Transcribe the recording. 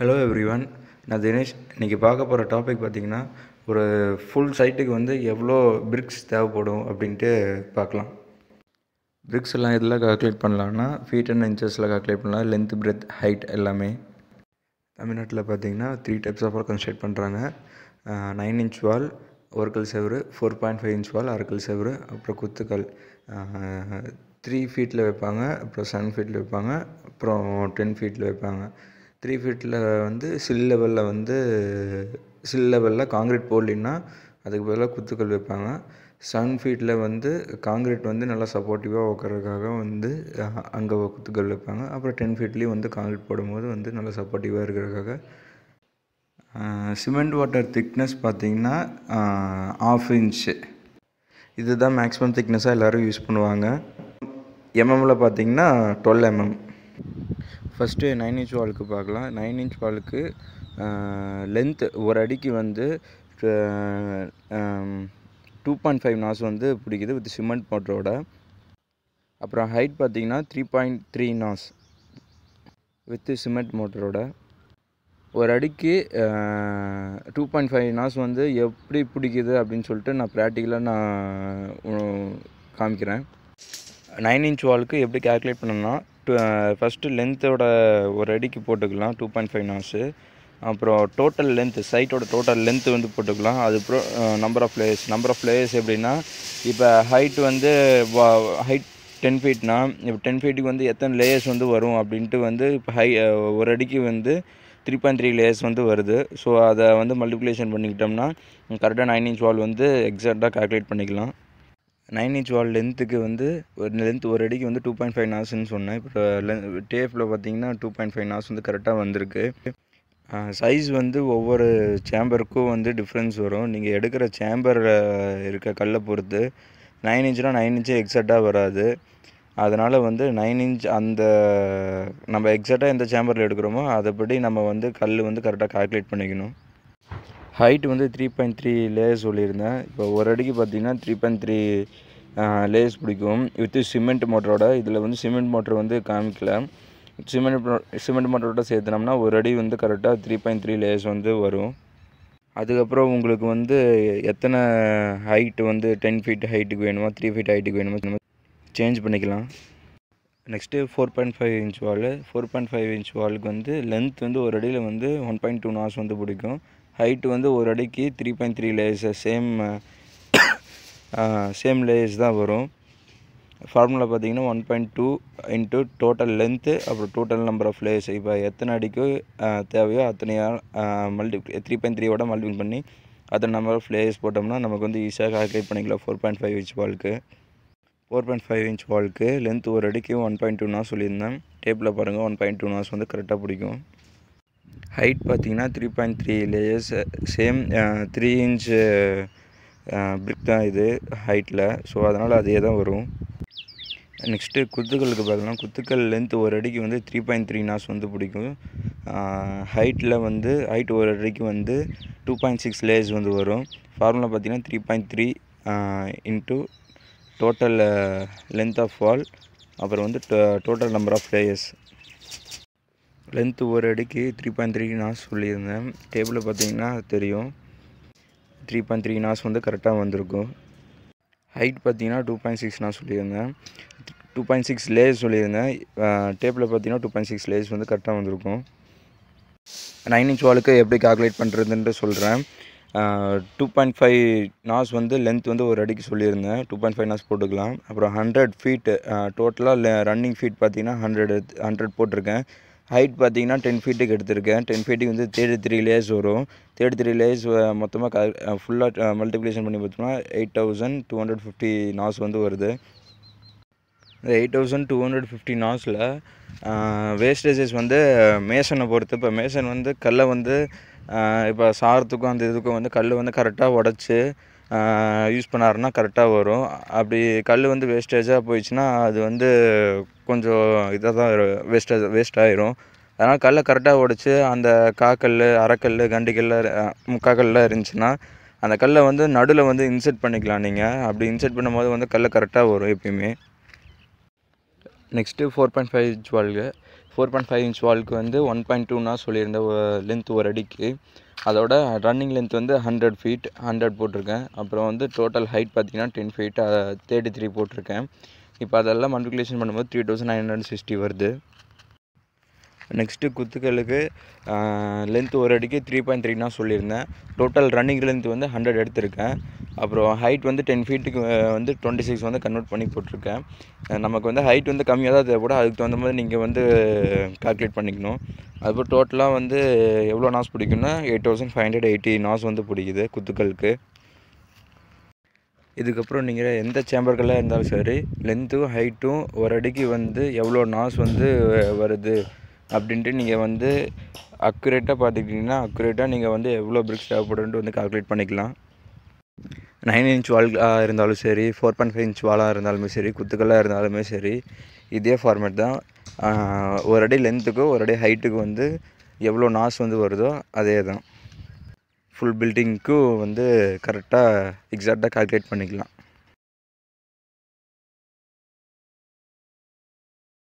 hello every one நான் தினேஷ் இன்றைக்கி பார்க்க போகிற டாபிக் பார்த்திங்கன்னா ஒரு ஃபுல் சைட்டுக்கு வந்து எவ்வளோ பிரிக்ஸ் தேவைப்படும் அப்படின்ட்டு பார்க்கலாம் பிரிக்ஸ் எல்லாம் இதில் கால்குலேட் பண்ணலான்னா ஃபீட் அண்ட் இன்ச்சஸில் கால்குலேட் பண்ணலாம் லென்த் பிரெத் ஹைட் எல்லாமே தமிழ்நாட்டில் பார்த்திங்கன்னா three types of wall construct பண்ணுறாங்க நைன் இன்ச் வால் கல் செவரு four point five inch wall அறுக்கல் செவரு அப்புறம் குத்துக்கல் த்ரீ ஃபீட்டில் வைப்பாங்க அப்புறம் செவன் ஃபீட்டில் வைப்பாங்க அப்புறம் டென் ஃபீட்டில் வைப்பாங்க த்ரீ ஃபீட்டில் வந்து சில் லெவலில் வந்து சில் லெவலில் காங்க்ரீட் போடலின்னா அதுக்கு பதிலாக குத்துக்கல் வைப்பாங்க சன் ஃபீட்டில் வந்து காங்க்ரீட் வந்து நல்லா சப்போர்ட்டிவாக உட்கறதுக்காக வந்து அங்கே குத்துக்கல் வைப்பாங்க அப்புறம் டென் ஃபீட்லேயும் வந்து காங்க்ரீட் போடும்போது வந்து நல்லா சப்போர்ட்டிவாக இருக்கிறதுக்காக சிமெண்ட் வாட்டர் திக்னஸ் பார்த்திங்கன்னா ஆஃப் இன்ச்சு இதுதான் மேக்ஸிமம் திக்னஸாக எல்லோரும் யூஸ் பண்ணுவாங்க எம்எம்மில் பார்த்திங்கன்னா twelve MM first nine inch வாலுக்கு பார்க்கலாம் நைன் இன்ச் வாலுக்கு லென்த்து ஒரு அடிக்கு வந்து டூ பாயிண்ட் ஃபைவ் நாஸ் வந்து பிடிக்குது வித் சிமெண்ட் மோட்டரோட அப்புறம் ஹைட் பார்த்திங்கன்னா three point three nos with cement மோட்டரோட ஒரு அடிக்கு டூ பாயிண்ட் ஃபைவ் நாஸ் வந்து எப்படி பிடிக்குது அப்படின்னு சொல்லிட்டு நான் ப்ராக்டிக்கலாக நான் காமிக்கிறேன் நைன் இன்ச் வாலுக்கு எப்படி கேல்குலேட் பண்ணணும்னா ஃபஸ்ட்டு லென்த்தோட ஒரு அடிக்கு போட்டுக்கலாம் டூ பாயிண்ட் ஃபைவ் நாஸு அப்புறம் டோட்டல் லென்த்து சைட்டோட டோட்டல் லென்த்து வந்து போட்டுக்கலாம் அது bro number of layers number of layers எப்படின்னா இப்போ ஹைட் வந்து ஹைட் டென் ஃபீட்னா இப்போ டென் ஃபீட்டுக்கு வந்து எத்தனை லேயர்ஸ் வந்து வரும் அப்படின்ட்டு வந்து இப்போ ஹை ஒரு அடிக்கு வந்து த்ரீ பாயிண்ட் த்ரீ லேயர்ஸ் வந்து வருது ஸோ அதை வந்து மல்டிப்ளிகேஷன் பண்ணிக்கிட்டோம்னா கரெக்டாக நைன் இன்ச் வால் வந்து எக்ஸாக்டாக கால்குலேட் பண்ணிக்கலாம் நைன் இன்ச் வால் லென்த்துக்கு வந்து ஒரு லென்த் ஒரு அடிக்கு வந்து டூ பாயிண்ட் ஃபைவ் நாஸ்ன்னு சொன்னேன் இப்போ டேஃபில் பார்த்தீங்கன்னா டூ பாயிண்ட் ஃபைவ் நாஸ் வந்து கரெக்டாக வந்திருக்கு சைஸ் வந்து ஒவ்வொரு சேம்பருக்கும் வந்து டிஃப்ரென்ஸ் வரும் நீங்கள் எடுக்கிற சேம்பரில் இருக்க கல்லை பொறுத்து நைன் இன்ச்னால் நைன் இன்ச்சே எக்ஸாக்டாக வராது அதனால் வந்து நைன் இன்ச் அந்த நம்ம எக்ஸாக்டாக எந்த சேம்பரில் எடுக்கிறோமோ அதைப்படி நம்ம வந்து கல் வந்து கரெக்டாக கால்குலேட் பண்ணிக்கணும் ஹைட் வந்து த்ரீ பாயிண்ட் த்ரீ லேயர்ஸ் சொல்லியிருந்தேன் இப்போ ஒரு அடிக்கு பார்த்தீங்கன்னா த்ரீ பாயிண்ட் த்ரீ லேயர்ஸ் பிடிக்கும் வித் சிமெண்ட் மோட்டரோட இதில் வந்து சிமெண்ட் மோட்டர் வந்து காமிக்கல சிமெண்ட் சிமெண்ட் மோட்டரோட சேர்த்துனோம்னா ஒரு அடி வந்து கரெக்டாக த்ரீ பாயிண்ட் த்ரீ லேயர்ஸ் வந்து வரும் அதுக்கப்புறம் உங்களுக்கு வந்து எத்தனை ஹைட்டு வந்து டென் ஃபீட் ஹைட்டுக்கு வேணுமோ த்ரீ ஃபீட் ஹைட்டுக்கு வேணுமோ சேஞ்ச் பண்ணிக்கலாம் next four point five inch wall four point five inch வாலுக்கு வந்து லென்த் வந்து ஒரு அடியில் வந்து ஒன் பாயிண்ட் டூ நாஸ் வந்து பிடிக்கும் ஹைட்டு வந்து ஒரு அடிக்கு three point three layers same same layers தான் வரும் ஃபார்முலா பார்த்தீங்கன்னா one point two into total length அப்புறம் டோட்டல் நம்பர் ஆஃப் லேயர்ஸ் இப்போ எத்தனை அடிக்கு தேவையோ அத்தனையாக மல்டி த்ரீ பாயிண்ட் த்ரீயோட மல்டிபிள் பண்ணி அத்தனை நம்பர் ஆஃப் லேயர்ஸ் போட்டோம்னா நமக்கு வந்து ஈஸியாக கால்குலேட் பண்ணிக்கலாம் ஃபோர் பாயிண்ட் ஃபைவ் இன்ச் வால்க்கு ஃபோர் பாயிண்ட் ஃபைவ் இன்ச் வால்க்கு லென்த் ஒரு அடிக்கு ஒன் பாயிண்ட் டூ நாஸ் சொல்லியிருந்தேன் டேப்பில் பாருங்கள் ஒன் பாயிண்ட் டூ நாஸ் வந்து கரெக்டாக பிடிக்கும் ஹைட் பார்த்தீங்கன்னா three point three layers same three inch brick தான் இது ஹைட்டில் ஸோ அதனால் அதே தான் வரும் நெக்ஸ்ட்டு குத்துக்களுக்கு பார்க்கலாம் குத்துக்கள் லென்த் ஒரு அடிக்கு வந்து த்ரீ பாயிண்ட் த்ரீ நாஸ் வந்து பிடிக்கும் ஹைட்டில் வந்து ஹைட் ஒரு அடிக்கு வந்து டூ பாயிண்ட் சிக்ஸ் லேயர்ஸ் வந்து வரும் ஃபார்முலா பார்த்திங்கன்னா three point three into total length of wall அப்புறம் வந்து total number of layers length ஒரு அடிக்கு த்ரீ பாயிண்ட் த்ரீ நாஸ் சொல்லியிருந்தேன் டேபிளில் பார்த்தீங்கன்னா தெரியும் த்ரீ பாயிண்ட் த்ரீ நாஸ் வந்து கரெக்டாக வந்திருக்கும் ஹைட் பார்த்தீங்கன்னா டூ பாயிண்ட் சிக்ஸ் நான் சொல்லியிருந்தேன் டூ பாயிண்ட் சிக்ஸ் லேஸ் சொல்லியிருந்தேன் டேபிளில் பார்த்தீங்கன்னா டூ பாயிண்ட் சிக்ஸ் லேஸ் வந்து கரெக்டாக வந்திருக்கும் நைன் இன்ச் வாலுக்கு எப்படி கால்குலேட் பண்ணுறதுன்ட்டு சொல்கிறேன் டூ பாயிண்ட் ஃபைவ் நாஸ் வந்து லென்த் வந்து ஒரு அடிக்கு சொல்லியிருந்தேன் டூ பாயிண்ட் ஃபைவ் நாஸ் போட்டுக்கலாம் அப்புறம் ஹண்ட்ரட் ஃபீட்டு டோட்டலாக ரன்னிங் ஃபீட் பார்த்தீங்கன்னா ஹண்ட்ரட் ஹண்ட்ரட் போட்டிருக்கேன் ஹைட் பார்த்தீங்கன்னா டென் ஃபீட்டுக்கு எடுத்திருக்கேன் டென் ஃபீட்டுக்கு வந்து தேர்ட்டி த்ரீ லேயர்ஸ் வரும் தேர்ட்டி த்ரீ லேயர்ஸ் மொத்தமாக க ஃபுல்லாக மல்டிப்ளிகேஷன் பண்ணி பார்த்தோம்னா eight thousand two hundred fifty nos வந்து வருது இந்த eight thousand two hundred fifty நாஸில் வேஸ்டேஜஸ் வந்து மேசனை பொறுத்து இப்போ மேசன் வந்து கல்லை வந்து இப்போ சாரத்துக்கும் அந்த இதுக்கும் வந்து கல் வந்து கரெக்டாக உடச்சி யூஸ் பண்ணாருன்னா கரெக்டாக வரும் அப்படி கல் வந்து வேஸ்டேஜாக போயிடுச்சுன்னா அது வந்து கொஞ்சம் இதாக தான் வேஸ்டேஜ் வேஸ்ட் ஆயிரும் அதனால் கல்லை கரெக்டாக உடச்சி அந்த காக்கல் அரைக்கல் கண்டிக்கல் முக்காக்கல்லாம் இருந்துச்சுன்னா அந்த கல்லை வந்து நடுவில் வந்து இன்செர்ட் பண்ணிக்கலாம் நீங்கள் அப்படி இன்செர்ட் பண்ணும்போது வந்து கல்லை கரெக்டாக வரும் எப்பயுமே நெக்ஸ்ட்டு ஃபோர் பாயிண்ட் ஃபைவ் ஜுவால்கு ஃபோர் பாயிண்ட் ஃபைவ் இன்ச் வால்க்கு வந்து ஒன் பாயிண்ட் டூனா சொல்லியிருந்த லென்த் ஒரு அடிக்கு அதோட ரன்னிங் லென்த் வந்து ஹண்ட்ரட் ஃபீட் ஹண்ட்ரட் போட்டிருக்கேன் அப்புறம் வந்து டோட்டல் ஹைட் பார்த்திங்கன்னா டென் ஃபீட் தேர்ட்டி த்ரீ போட்டிருக்கேன் இப்போ அதெல்லாம் மல்டிகுலேஷன் பண்ணும்போது three thousand nine hundred sixty வருது நெக்ஸ்ட்டு குத்துக்களுக்கு லென்த் ஒரு அடிக்கு த்ரீ பாயிண்ட் த்ரீனா சொல்லியிருந்தேன் டோட்டல் ரன்னிங் லென்த் வந்து ஹண்ட்ரட் எடுத்திருக்கேன் அப்புறம் ஹைட் வந்து டென் ஃபீட்டுக்கு வந்து டுவெண்ட்டி சிக்ஸ் வந்து கன்வெர்ட் பண்ணி போட்டிருக்கேன் நமக்கு வந்து ஹைட் வந்து கம்மியாக தான் தேவைப்படும் அதுக்கு தகுந்த மாதிரி நீங்கள் வந்து கால்குலேட் பண்ணிக்கணும் அதுக்கப்புறம் டோட்டலாக வந்து எவ்வளோ நாஸ் பிடிக்குன்னா eight thousand five hundred eighty nos வந்து பிடிக்குது குத்துக்களுக்கு இதுக்கப்புறம் நீங்கள் எந்த சேம்பர்களாக இருந்தாலும் சரி லென்த்தும் ஹைட்டும் ஒரு அடிக்கு வந்து எவ்வளோ நாஸ் வந்து வருது அப்படின்ட்டு நீங்கள் வந்து அக்குரேட்டாக பார்த்துக்கிட்டிங்கன்னா அக்குரேட்டாக நீங்கள் வந்து எவ்வளோ பிரிக்ஸ் தேவைப்படுன்ட்டு வந்து கால்குலேட் பண்ணிக்கலாம் நைன் இன்ச் வால் இருந்தாலும் சரி ஃபோர் பாயிண்ட் ஃபைவ் இன்ச் வாலாக இருந்தாலுமே சரி குத்துக்கல்லாக இருந்தாலுமே சரி இதே ஃபார்மேட் தான் ஒரு அடி லென்த்துக்கு ஒரு அடி ஹைட்டுக்கு வந்து எவ்வளோ நாஸ் வந்து வருதோ அதே தான் ஃபுல் பில்டிங்க்கும் வந்து கரெக்டாக எக்ஸாக்டாக கால்குலேட் பண்ணிக்கலாம்